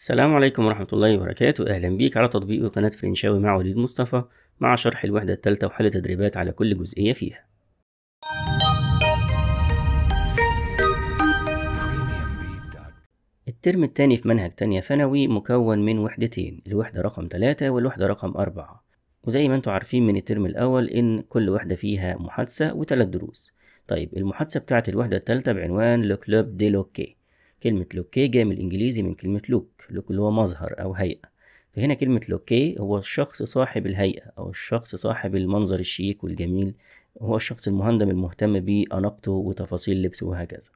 السلام عليكم ورحمة الله وبركاته أهلا بيك على تطبيق قناة فرنشاوي مع وليد مصطفى مع شرح الوحدة الثالثة وحل تدريبات على كل جزئية فيها الترم الثاني في منهج تانية ثانوي مكون من وحدتين الوحدة رقم ثلاثة والوحدة رقم أربعة وزي ما انتم عارفين من الترم الأول إن كل وحدة فيها محادثة وثلاث دروس طيب المحادثة بتاعت الوحدة الثالثة بعنوان لو كلوب دي لوكي كلمة لوكي جاية من الإنجليزي من كلمة لوك لوك اللي هو مظهر أو هيئة فهنا كلمة لوكي هو الشخص صاحب الهيئة أو الشخص صاحب المنظر الشيك والجميل هو الشخص المهندم المهتم بأناقته وتفاصيل لبسه وهكذا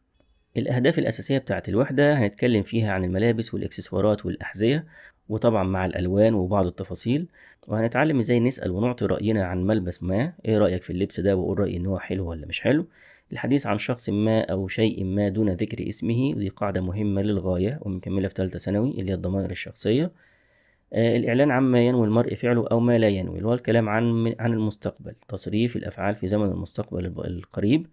الأهداف الأساسية بتاعة الوحدة هنتكلم فيها عن الملابس والإكسسوارات والأحذية وطبعا مع الألوان وبعض التفاصيل وهنتعلم إزاي نسأل ونعطي رأينا عن ملبس ما إيه رأيك في اللبس ده وقول رأيي إن هو حلو ولا مش حلو الحديث عن شخص ما أو شيء ما دون ذكر اسمه ودي قاعدة مهمة للغاية ومكملة في ثالثة ثانوي اللي هي الضمائر الشخصية آه، الإعلان عما ينوي المرء فعله أو ما لا ينوي اللي هو الكلام عن عن المستقبل تصريف الأفعال في زمن المستقبل القريب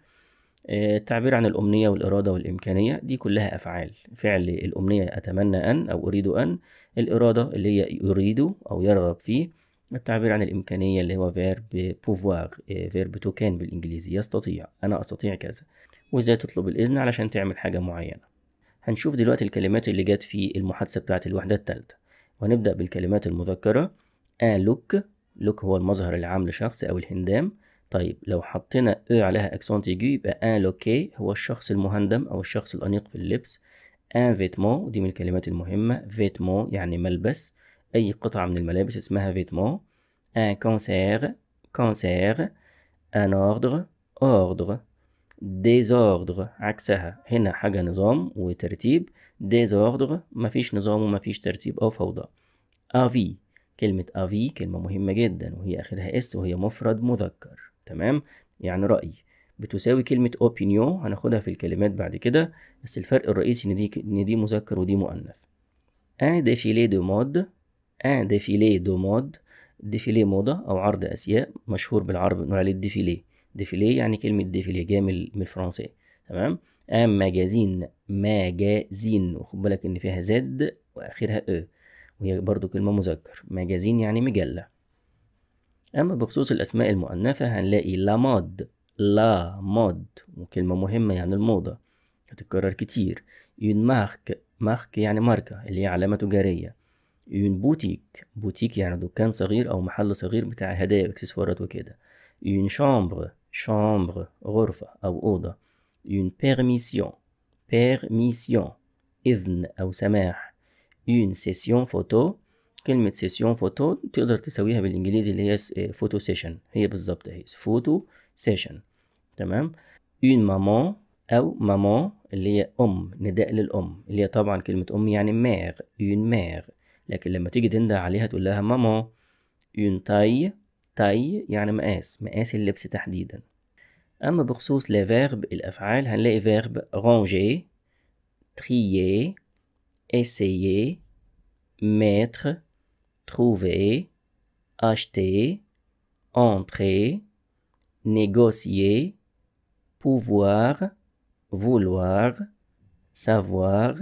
آه، التعبير عن الأمنية والإرادة والإمكانية دي كلها أفعال فعل الأمنية أتمنى أن أو أريد أن الإرادة اللي هي يريد أو يرغب فيه التعبير عن الإمكانية اللي هو verb pouvoir إيه، verb to can بالإنجليزي يستطيع أنا أستطيع كذا وإزاي تطلب الإذن علشان تعمل حاجة معينة هنشوف دلوقتي الكلمات اللي جت في المحادثة بتاعة الوحدة الثالثة وهنبدأ بالكلمات المذكرة a لوك لوك هو المظهر العام لشخص أو الهندام طيب لو حطينا e عليها accent aigu يبقى a لوكي هو الشخص المهندم أو الشخص الأنيق في اللبس أن فيتمون دي من الكلمات المهمة فيتمون يعني ملبس أي قطعة من الملابس اسمها vêtement un cancer cancer un ordre ordre désordre عكسها هنا حاجة نظام وترتيب désordre مفيش نظام ومفيش ترتيب أو فوضى avis كلمة avis كلمة مهمة جدا وهي آخرها اس وهي مفرد مذكر تمام يعني رأي بتساوي كلمة opinion هناخدها في الكلمات بعد كده بس الفرق الرئيسي إن دي إن دي مذكر ودي مؤنث. un défilé de mode ان آه، ديفيلي دو مود ديفيلي موضة أو عرض أزياء مشهور بالعرب بنقول عليه الديفيلي ديفيلي يعني كلمة ديفيلي جاية من الفرنسية تمام ان آه، ماجازين ماجازين وخد بالك إن فيها زد وآخرها أ وهي برضو كلمة مذكر ماجازين يعني مجلة أما بخصوص الأسماء المؤنثة هنلاقي لا مود لا مود وكلمة مهمة يعني الموضة هتتكرر كتير يون مارك مارك يعني ماركة اللي هي علامة تجارية اون بوتيك بوتيك يعني دكان صغير او محل صغير بتاع هدايا واكسسوارات وكده اون شامبر شامبر غرفة او اوضة اون بيرميسيون بيرميسيون اذن او سماح اون سيسيون فوتو كلمة سيسيون فوتو تقدر تسويها بالانجليزي اللي هي فوتو سيشن آه، هي بالظبط اهي فوتو سيشن تمام اون مامون او مامون اللي هي ام نداء للام اللي هي طبعا كلمة ام يعني مير اون مير لكن لما تيجي تنده عليها تقول لها ماما يون تاي تاي يعني مقاس مقاس اللبس تحديدا أما بخصوص لي فيرب الأفعال هنلاقي فيرب رونجي تريي essayer mettre trouver acheter entrer négocier pouvoir vouloir savoir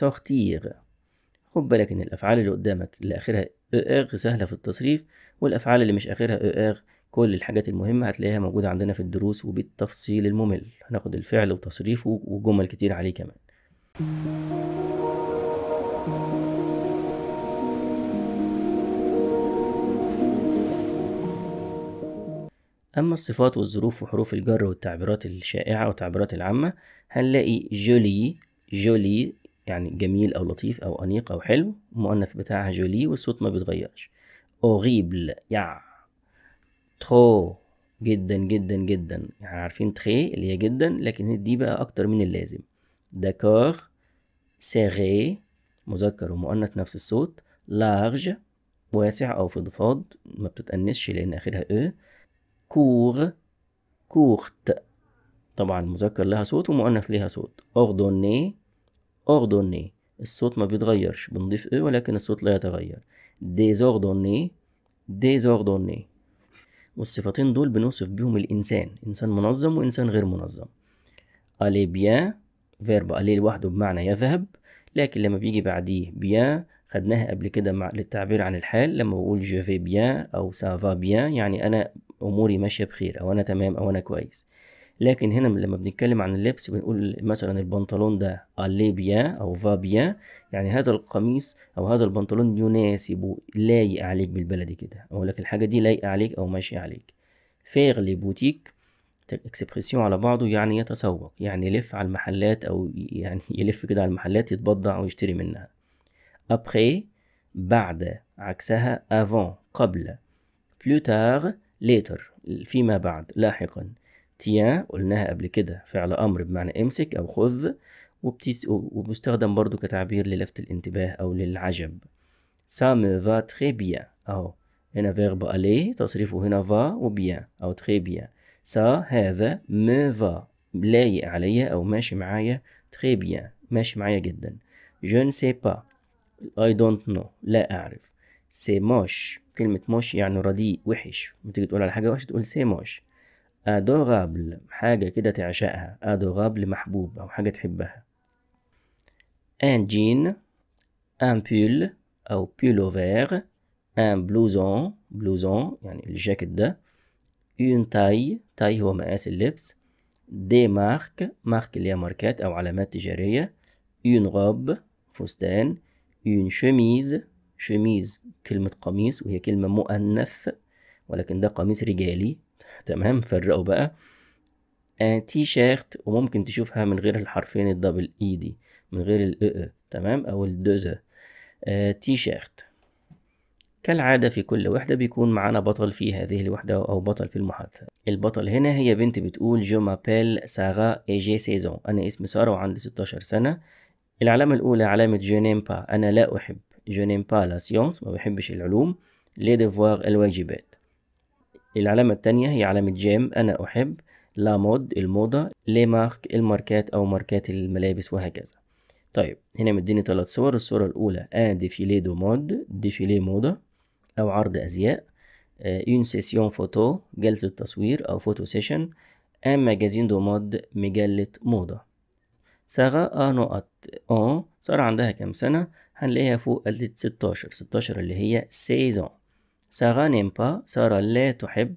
sortir خد بالك إن الأفعال اللي قدامك اللي آخرها إغ سهلة في التصريف والأفعال اللي مش آخرها إغ كل الحاجات المهمة هتلاقيها موجودة عندنا في الدروس وبالتفصيل الممل هناخد الفعل وتصريفه وجمل كتير عليه كمان أما الصفات والظروف وحروف الجر والتعبيرات الشائعة والتعبيرات العامة هنلاقي جولي جولي يعني جميل أو لطيف أو أنيق أو حلو المؤنث بتاعها جولي والصوت ما بيتغيرش أوريبل يا ترو جدا جدا جدا يعني عارفين تخي اللي هي جدا لكن دي بقى أكتر من اللازم داكور سيغي مذكر ومؤنث نفس الصوت لارج واسع أو فضفاض ما بتتأنسش لأن آخرها أ كور كورت طبعا مذكر لها صوت ومؤنث لها صوت اوردوني اوردوني الصوت ما بيتغيرش بنضيف ايه ولكن الصوت لا يتغير ديزوردوني ديزوردوني والصفتين دول بنوصف بيهم الإنسان إنسان منظم وإنسان غير منظم الي بيان فيرب الي لوحده بمعنى يذهب لكن لما بيجي بعديه بيان خدناها قبل كده مع للتعبير عن الحال لما بقول جو في bien أو سافا va يعني أنا أموري ماشية بخير أو أنا تمام أو أنا كويس لكن هنا لما بنتكلم عن اللبس بنقول مثلا البنطلون ده أليبيا أو فابيا يعني هذا القميص أو هذا البنطلون يناسب لايق عليك بالبلدي كده أقول لك الحاجة دي لايقة عليك أو ماشية عليك فيغ لي بوتيك اكسبريسيون على بعضه يعني يتسوق يعني يلف على المحلات أو يعني يلف كده على المحلات يتبضع ويشتري منها أبخي بعد عكسها أفون قبل تار ليتر فيما بعد لاحقا تيان قلناها قبل كده فعل أمر بمعنى امسك أو خذ وبيستخدم برضو كتعبير للفت الانتباه أو للعجب سا me فا très بيان أهو هنا فيرب ألي تصريفه هنا فا وبيان أو تخي بيان سا هذا me فا لايق عليا أو ماشي معايا تخي بيان ماشي معايا جدا جون سي با أي دونت نو لا أعرف سي موش كلمة موش يعني رديء وحش لما تيجي تقول على حاجة وحشة تقول سي موش ادورابل حاجة كده تعشقها ادورابل محبوب أو حاجة تحبها ان جين ان بول أو بولوفير ان بلوزون بلوزون يعني الجاكيت ده اون تاي تاي هو مقاس اللبس دي مارك مارك اللي هي ماركات أو علامات تجارية اون روب فستان اون شميز شميز كلمة قميص وهي كلمة مؤنث ولكن ده قميص رجالي تمام فرقوا بقى آه تي شيرت وممكن تشوفها من غير الحرفين الدبل اي e دي من غير ال تمام او الدوزة آه تي شيرت كالعادة في كل وحدة بيكون معانا بطل في هذه الوحدة أو بطل في المحادثة البطل هنا هي بنت بتقول جو مابيل سارا اي جي سيزون أنا اسمي سارة وعندي 16 سنة العلامة الأولى علامة جو نيم با أنا لا أحب جو نيم با لا سيونس ما بحبش العلوم لي ديفوار الواجبات العلامة التانية هي علامة جيم أنا أحب لا مود الموضة لي مارك الماركات أو ماركات الملابس وهكذا طيب هنا مديني ثلاث صور الصورة الأولى أن آه، ديفيلي دو مود ديفيلي موضة أو عرض أزياء اون سيسيون فوتو جلسة تصوير أو فوتو سيشن أن ماجازين دو مود مجلة موضة ساغا آه، نقط أون آه، صار عندها كام سنة هنلاقيها فوق قالت ستاشر ستاشر اللي هي سيزون سارة نيمبا سارة لا تحب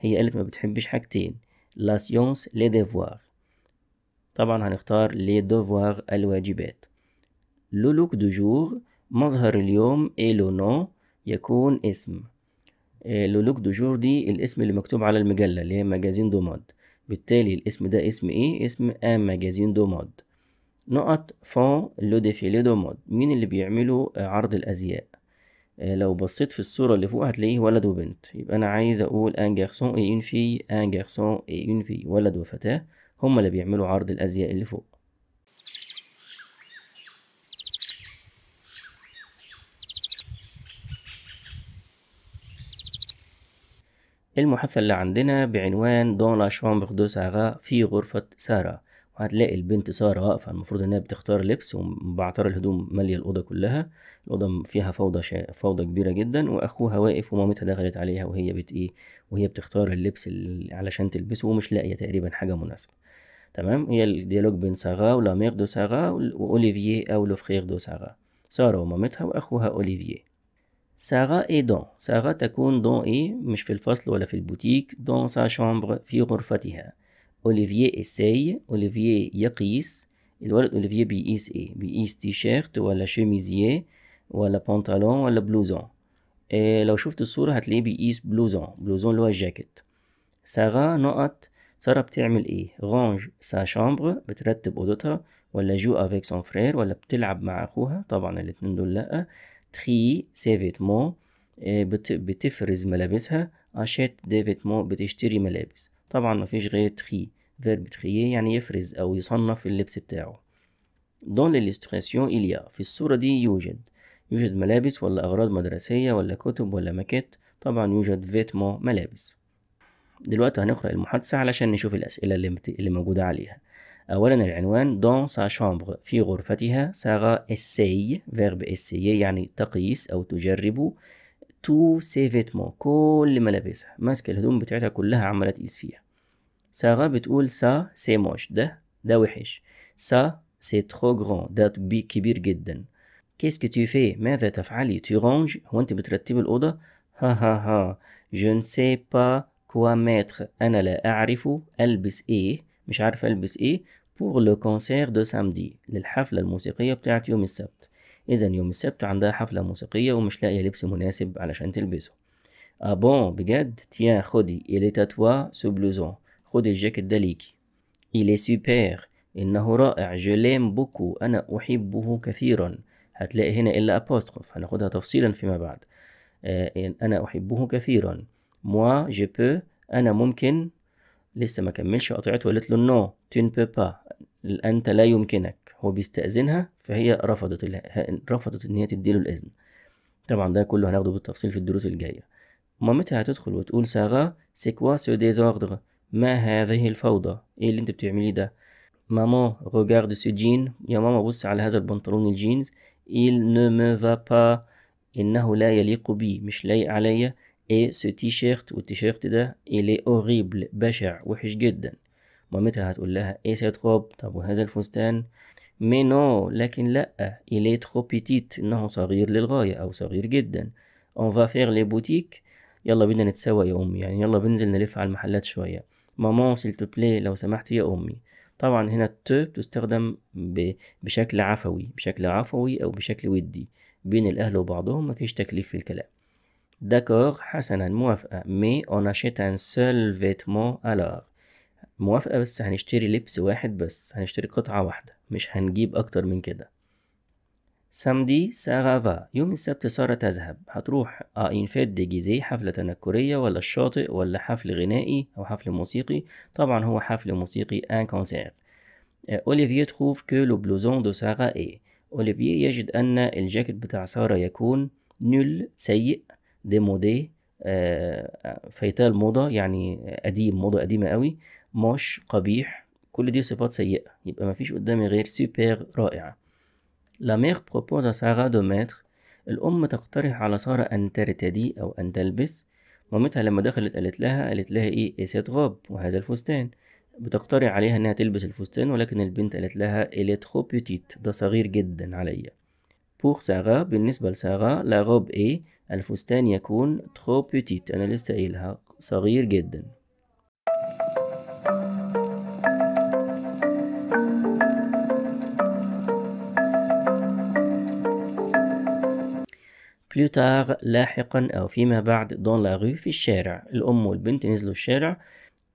هي قالت ما بتحبش حاجتين لا سيونس لي ديفوار طبعا هنختار لي دوفوار الواجبات لولوك look du مظهر اليوم اي لو نو يكون اسم le look du دي الاسم اللي مكتوب على المجلة اللي هي مجازين مود بالتالي الاسم ده اسم ايه اسم ان مجازين مود نقط فون لو ديفيلي مود مين اللي بيعملوا عرض الازياء آه، لو بصيت في الصورة اللي فوق هتلاقيه ولد وبنت يبقى أنا عايز أقول أن جارسون إي أون في أن جارسون إي أون في ولد وفتاة هما اللي بيعملوا عرض الأزياء اللي فوق المحادثة اللي عندنا بعنوان دون لا شامبر دو سارة في غرفة سارة وهتلاقي البنت ساره واقفه المفروض انها بتختار لبس ومبعترة الهدوم ماليه الاوضه كلها الاوضه فيها فوضى شا... فوضى كبيره جدا واخوها واقف ومامتها دخلت عليها وهي بت ايه وهي بتختار اللبس اللي علشان تلبسه ومش لاقيه تقريبا حاجه مناسبه تمام هي الديالوج بين سارة ولامير دو سارة واوليفييه او فخيغ دو سارة سارة ومامتها واخوها اوليفييه سارة اي دون سارة تكون دون ايه مش في الفصل ولا في البوتيك دون سا شامبر في غرفتها أوليفييه اساي أوليفييه يقيس الولد أوليفييه بيقيس إيه بيقيس تيشيرت ولا شيميزيه ولا بنطلون ولا بلوزون إيه لو شفت الصورة هتلاقيه بيقيس بلوزون بلوزون اللي هو الجاكيت سارة نقط سارة بتعمل إيه رانج سا شامبر بترتب أوضتها ولا جو افيك سون فرير ولا بتلعب مع أخوها طبعا الاتنين دول لأ تخي سيفيتمون بتفرز ملابسها أشيت ديفيتمون بتشتري ملابس طبعا مفيش غير تخي فيرب تخيي يعني يفرز أو يصنف اللبس بتاعه دون للإستراسيون إليا في الصورة دي يوجد يوجد ملابس ولا أغراض مدرسية ولا كتب ولا ماكيت طبعا يوجد فيتمو ملابس دلوقتي هنقرأ المحادثة علشان نشوف الأسئلة اللي, مت... اللي موجودة عليها أولا العنوان دون سا شامبر في غرفتها ساغا اسي فيرب اسي يعني تقيس أو تجرب تو سي فيتمون كل ملابسها ماسكة الهدوم بتاعتها كلها عمالة تقيس فيها سارة بتقول سا سي موش ده ده وحش سا سي ترو غران ده كبير جدا كيس كو في ماذا تفعلي تو رونج هو انت بترتبي الأوضة ها ها ها جو نسي با كوا متر أنا لا أعرف ألبس إيه مش عارف ألبس إيه بور لو كونسير دو سامدي للحفلة الموسيقية بتاعت يوم السبت إذا يوم السبت عندها حفلة موسيقية ومش لاقية لبس مناسب علشان تلبسه آه بجد تيان خدي إلي تاتوا سو بلوزون خدي الجاكيت ده ليكي إلي سوبر إنه رائع جو ليم بوكو أنا أحبه كثيرا هتلاقي هنا إلا أبوستروف هناخدها تفصيلا فيما بعد آه أنا أحبه كثيرا موا جو بو أنا ممكن لسه ما كملش قطعته وقالت له نو تون بو با أنت لا يمكنك هو بيستأذنها فهي رفضت رفضت إن هي تديله الإذن طبعا ده كله هناخده بالتفصيل في الدروس الجاية مامتها هتدخل وتقول ساغا سيكوا سو ديزوردغ ما هذه الفوضى ايه اللي انت بتعمليه ده ماما روجارد سو جين يا ماما بص على هذا البنطلون الجينز il ne me va pas انه لا يليق بي مش لايق عليا ايه سو تيشيرت والتيشيرت ده il est horrible بشع وحش جدا مامتها هتقول لها ايه سي خوب طب وهذا الفستان مي نو لكن لا إلي تخو بيتيت إنه صغير للغاية أو صغير جدا اون فا فيغ لي بوتيك يلا بينا نتسوق يا أمي يعني يلا بنزل نلف على المحلات شوية مامون سيل تو بلاي لو سمحت يا أمي طبعا هنا تو بتستخدم بشكل عفوي بشكل عفوي أو بشكل ودي بين الأهل وبعضهم مفيش تكليف في الكلام داكور حسنا موافقة مي اون اشيت ان سول فيتمون الوغ موافقة بس هنشتري لبس واحد بس هنشتري قطعة واحدة مش هنجيب أكتر من كده سامدي ساغافا يوم السبت سارة تذهب هتروح فات دي جيزي حفلة تنكرية ولا الشاطئ ولا حفل غنائي أو حفل موسيقي طبعا هو حفل موسيقي أن كونسير أوليفييه تخوف كو لو بلوزون دو سارة إيه أوليفييه يجد أن الجاكيت بتاع سارة يكون نول سيء ديمودي مودي أه، فيتال موضة يعني قديم موضة قديمة قوي مش قبيح كل دي صفات سيئة يبقى مفيش قدامي غير سوبر رائعة لا ميغ بروبوز سارة دو de الأم تقترح على سارة أن ترتدي أو أن تلبس مامتها لما دخلت قالت لها قالت لها إيه سيت غاب وهذا الفستان بتقترح عليها إنها تلبس الفستان ولكن البنت قالت لها إلي تخو بيتيت ده صغير جدا عليا بور سارة بالنسبة لسارة لا غاب إيه الفستان يكون تخو بيتيت أنا لسه قايلها صغير جدا بلو لاحقا أو فيما بعد دون لا rue في الشارع الأم والبنت نزلوا الشارع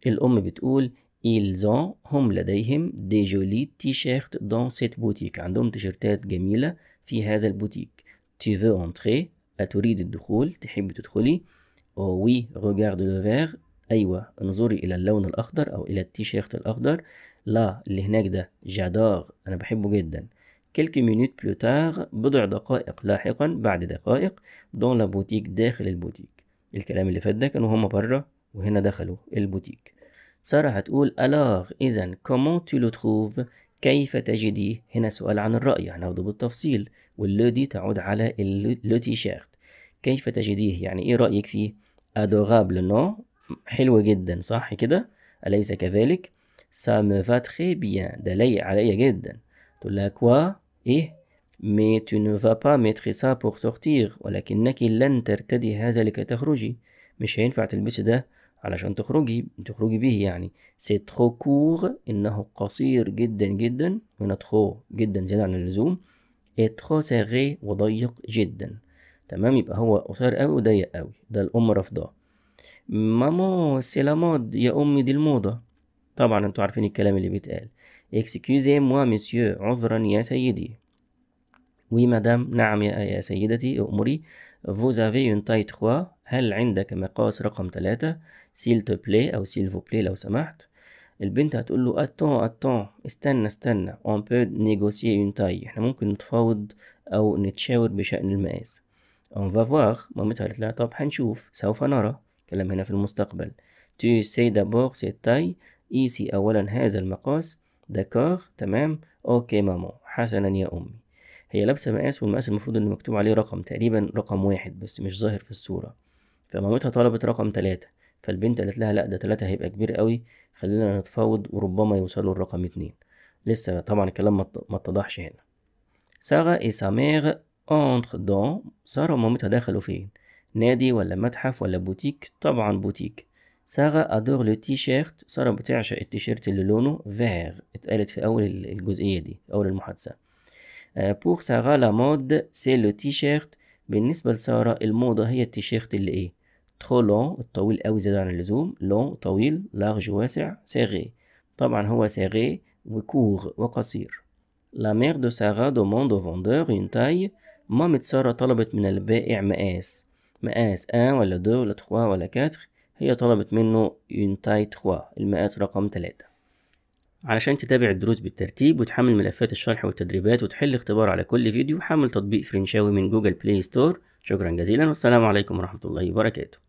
الأم بتقول ils ont هم لديهم دي جولي تي شيرت دون سيت بوتيك عندهم تيشرتات جميلة في هذا البوتيك تي فو انتري أتريد الدخول تحب تدخلي او وي ريغارد لو فير أيوة انظري إلى اللون الأخضر أو إلى التيشيرت الأخضر لا اللي هناك ده جادار أنا بحبه جدا quelques minutes plus tard بضع دقائق لاحقا بعد دقائق dans la boutique داخل البوتيك الكلام اللي فات ده كانوا هما بره وهنا دخلوا البوتيك سارة هتقول الاغ إذا كومون تو لو تروف كيف تجديه هنا سؤال عن الرأي هناخده بالتفصيل واللو دي تعود على اللو تي شيرت كيف تجديه يعني إيه رأيك فيه ادوغابل نو حلو جدا صح كده أليس كذلك سا مو فا تخي بيان ده لايق عليا جدا تقول لها كوا إيه مي تو نو فا با mettre سا pour sortir ولكنك لن ترتدي هذا لكي تخرجي مش هينفع تلبسي ده علشان تخرجي تخرجي به يعني سي ترو كور انه قصير جدا جدا هنا ترو جدا زيادة عن اللزوم اي ترو سيغي وضيق جدا تمام يبقى هو قصير قوي وضيق قوي ده الام رافضاه مامو سي لا مود يا امي دي الموضه طبعا انتوا عارفين الكلام اللي بيتقال اكسكيوزي موا مسيو عذرا يا سيدي وي مدام نعم يا سيدتي أؤمري فو زافي اون تاي تخوا هل عندك مقاس رقم تلاتة سيل تو بلاي أو سيل فو بلاي لو سمحت البنت هتقول له اتون اتون استنى استنى اون بو نيغوسيي اون تاي احنا ممكن نتفاوض او نتشاور بشان المقاس اون فافوار مامتها قالت لها طب هنشوف سوف نرى كلام هنا في المستقبل تو سي دابور سي تاي ايسي اولا هذا المقاس داكور تمام اوكي ماما حسنا يا امي هي لابسه مقاس والمقاس المفروض ان مكتوب عليه رقم تقريبا رقم واحد بس مش ظاهر في الصوره فمامتها طلبت رقم تلاتة فالبنت قالت لها لا ده تلاتة هيبقى كبير قوي خلينا نتفاوض وربما يوصلوا لرقم اتنين لسه طبعا الكلام ما اتضحش هنا سارة اي سامير اونتر دون سارة ومامتها دخلوا فين نادي ولا متحف ولا بوتيك طبعا بوتيك سارة أدور لو تي شيرت سارة بتعشق التيشيرت اللي لونه فير اتقالت في أول الجزئية دي أول المحادثة بور سارة لا مود سي لو تي شيرت بالنسبة لسارة الموضة هي التيشيرت اللي إيه ترو لون الطويل أوي زيادة عن اللزوم لون طويل لارج واسع سيري طبعا هو سيري وكور وقصير لا مير دو سارة دوموند او فوندور اون تاي مامت سارة طلبت من البائع مقاس مقاس ان ولا دو ولا تخوا ولا كاتر هي طلبت منه يونتاي 3 المقاس رقم 3 علشان تتابع الدروس بالترتيب وتحمل ملفات الشرح والتدريبات وتحل اختبار على كل فيديو حمل تطبيق فرنشاوي من جوجل بلاي ستور شكرا جزيلا والسلام عليكم ورحمة الله وبركاته